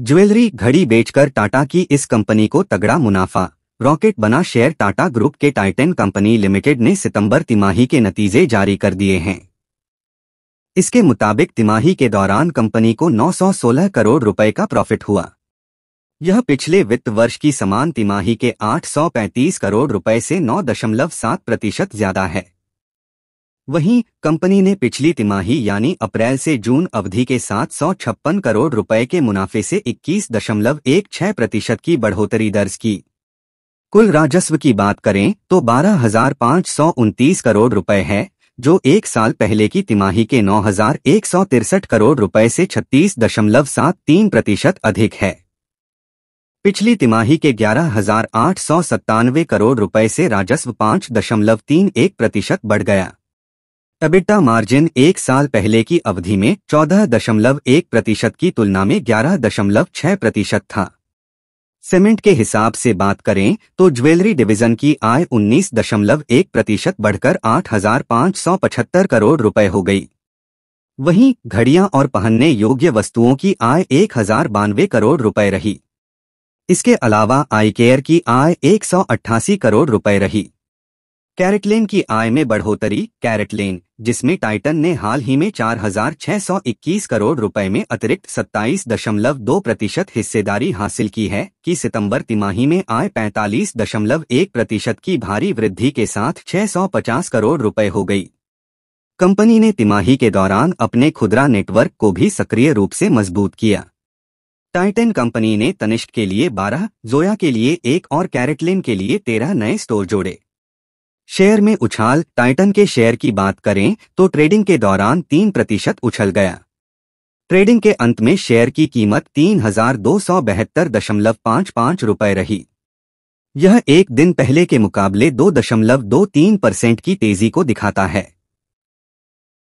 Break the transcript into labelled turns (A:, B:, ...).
A: jewellery घड़ी बेचकर टाटा की इस कंपनी को तगड़ा मुनाफा रॉकेट बना शेयर टाटा ग्रुप के टाइटन कंपनी लिमिटेड ने सितंबर तिमाही के नतीजे जारी कर दिए हैं इसके मुताबिक तिमाही के दौरान कंपनी को 916 करोड़ रुपए का प्रॉफिट हुआ यह पिछले वित्त वर्ष की समान तिमाही के 835 करोड़ रुपए से 9.7 प्रतिशत ज्यादा है वहीं कंपनी ने पिछली तिमाही यानी अप्रैल से जून अवधि के सात करोड़ रुपए के मुनाफे से 21.16 प्रतिशत की बढ़ोतरी दर्ज की कुल राजस्व की बात करें तो बारह करोड़ रुपए है जो एक साल पहले की तिमाही के नौ करोड़ रुपए से 36.73 प्रतिशत अधिक है पिछली तिमाही के ग्यारह करोड़ रुपए से राजस्व 5.31 प्रतिशत बढ़ गया एबिटा मार्जिन एक साल पहले की अवधि में एक प्रतिशत की तुलना में छह प्रतिशत था सीमेंट के हिसाब से बात करें तो ज्वेलरी डिवीजन की आय 19.1 प्रतिशत बढ़कर 8,575 करोड़ रुपए हो गई वहीं घड़ियां और पहनने योग्य वस्तुओं की आय एक करोड़ रुपए रही इसके अलावा आई केयर की आय अट्ठासी करोड़ रुपए रही कैरेटलेन की आय में बढ़ोतरी कैरेटलेन जिसमें टाइटन ने हाल ही में 4,621 करोड़ रुपए में अतिरिक्त 27.2 प्रतिशत हिस्सेदारी हासिल की है कि सितंबर तिमाही में आय 45.1 प्रतिशत की भारी वृद्धि के साथ 650 करोड़ रुपए हो गई कंपनी ने तिमाही के दौरान अपने खुदरा नेटवर्क को भी सक्रिय रूप से मजबूत किया टाइटन कंपनी ने तनिष्क के लिए 12, जोया के लिए एक और कैरेटलिन के लिए 13 नए स्टोर जोड़े शेयर में उछाल टाइटन के शेयर की बात करें तो ट्रेडिंग के दौरान तीन प्रतिशत उछल गया ट्रेडिंग के अंत में शेयर की कीमत तीन हजार दो सौ बहत्तर दशमलव पाँच पाँच रुपये रही यह एक दिन पहले के मुकाबले दो दशमलव दो तीन परसेंट की तेजी को दिखाता है